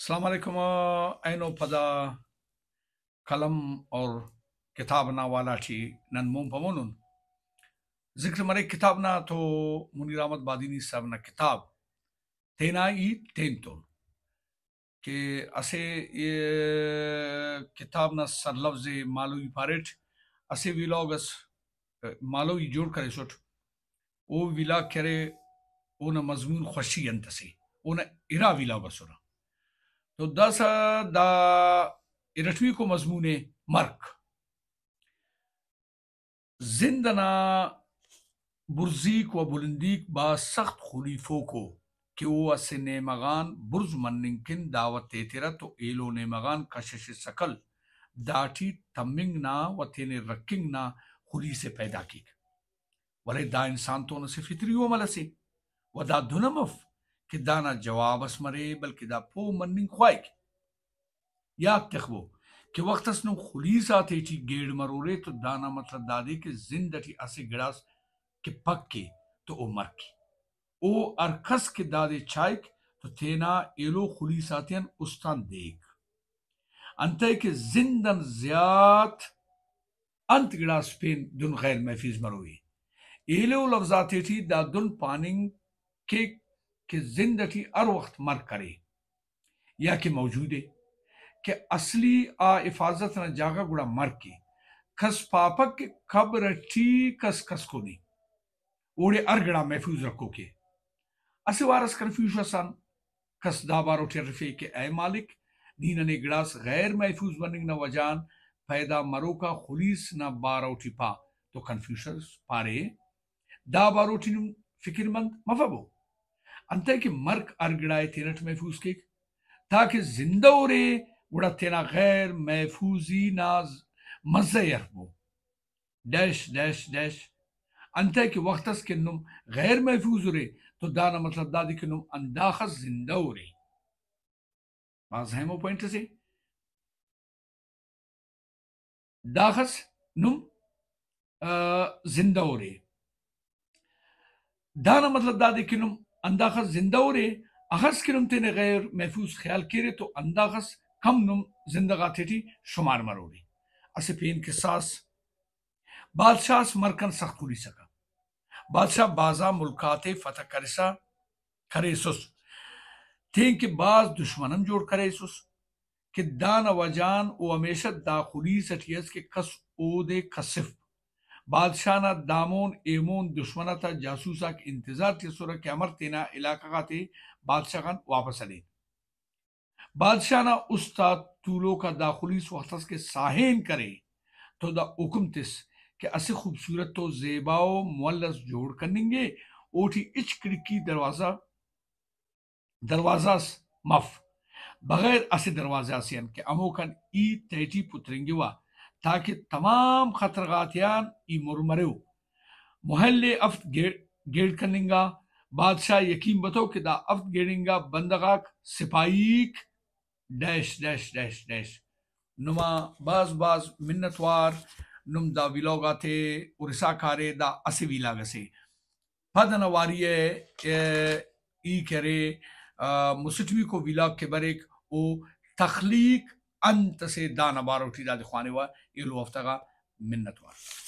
السلام علیکم و پدا قلم اور کتاب نا والا چی موم پمونن ذکر مرے کتاب نا تو منیر احمد بادینی صاحب نا کتاب تینا ای تین تون کہ اسے یہ کتاب نا سر لفظ مالوی پاریٹ اسے پارے اس مالوی جوڑ کرے سوٹ او کرے نا مضمون خوشی انتسی او نا ارا ولا سوڑا तो दस द इरठवी को मजमून मर्क जिंदना बुरजीक व बुलंदीक बा सख्त खलीफों को कि वो अस नेमगान बुरज मनिंकिन दावत तेरत तो एलो नेमगान कशिश सकल दाठी तमिंग ना व तेने रकिंग ना खुली से पैदा की वले दा इंसान तो न से फितरी वो मलसी व दा धुनमफ کہ دا نا جواب اسمره مرے دا پو مننگ خواہی کی یاد تخبو کہ وقت اس نو خلیص آتے چی گیڑ مرو رے تو دا نا مطلب دا دے کہ زندہ چی اسے گڑاس کے پک کے تو او مر کی او ارکس کے دا دے چھائک تو تینا ایلو خلیص آتے ہیں استان دیکھ انتے کہ زندن زیاد انت گڑاس پین دن غیر محفیظ مروی ایلو لفظاتی تھی دا دن پاننگ کے کہ زندگی ار وقت مر کرے یا کہ موجود ہے کہ اصلی آ حفاظت نہ جاگا گڑا مر کے کس پاپک کے قبر ٹھی کس کس کو نہیں اوڑے ار گڑا محفوظ رکھو کے اسے وارس کنفیوش سن کس دابارو بارو ٹرفے کے اے مالک نینا نے گڑاس غیر محفوظ بننگ نہ وجان پیدا مرو کا خلیص نہ بارو ٹھپا تو کنفیوشس پارے دا بارو ٹھن فکر مند مفبو ಅಂದಕ್ಕೆ ಮರ್ಕ್ ಅರ್ಗಡಾಯ ತಿನಟ್ ಮಹಫೂಸ್ ಕೇಕ್ ತಾಕಿ ಜಿಂದೋರೆ ಉಡತೇನ ಗೈರ್ ಮಹಫೂಜಿ ನಾಜ್ مزيربو داش داش داش انت کې وخت اس کې نوم غیر محفوظ لري ته دا نه مطلب دا دي کې نوم انداخه زنده وري باز همو پوینټ سي داخس نوم زنده وري دا نه مطلب دا دي کې نوم انداخس زندہ ہو رہے اخذ کرمتے نے غیر محفوظ خیال کے تو انداخس کم نم زندگا تھی تھی شمار مر ہو رہے اسے پین کے ساس بادشاہ اس مرکن سخت کھولی سکا بادشاہ بازا ملکات فتح کرسا کرے سس تین کے بعض دشمنم جوڑ کرے سس کہ دان و جان او ہمیشہ داخلی سٹیس کے کس او دے کسف Balşana damon emun düşmanata casusak intizar ke sura kamar tena ilakagati balşagan वापस आने बादशाह ना उस्ताद तूलो का दाखिली वख्तस के साहेन करे तो दा हुक्म तिस कि असे खूबसूरत तो जेबाओ मुअल्लस जोड़ करेंगे ओठी इच खिड़की दरवाजा दरवाजा मफ बगैर असे दरवाजा से अन के अमोखन ई तैटी पुतरेंगे वा تاکہ تمام خطرگاتیان ای مرمرو محل افت گیڑ کننگا بادشاہ یقین بتو کہ دا افت گیڑنگا بندگاک سپائیک ڈیش ڈیش ڈیش ڈیش نما باز باز منتوار نم دا ویلوگا تھے ارسا کارے دا اسی ویلا سے پدن واری ای کرے مسٹوی کو ویلا کے بریک او تخلیق انت سے دانه بار اٹھی دا دخوانے وا ایلو افتغا منت وار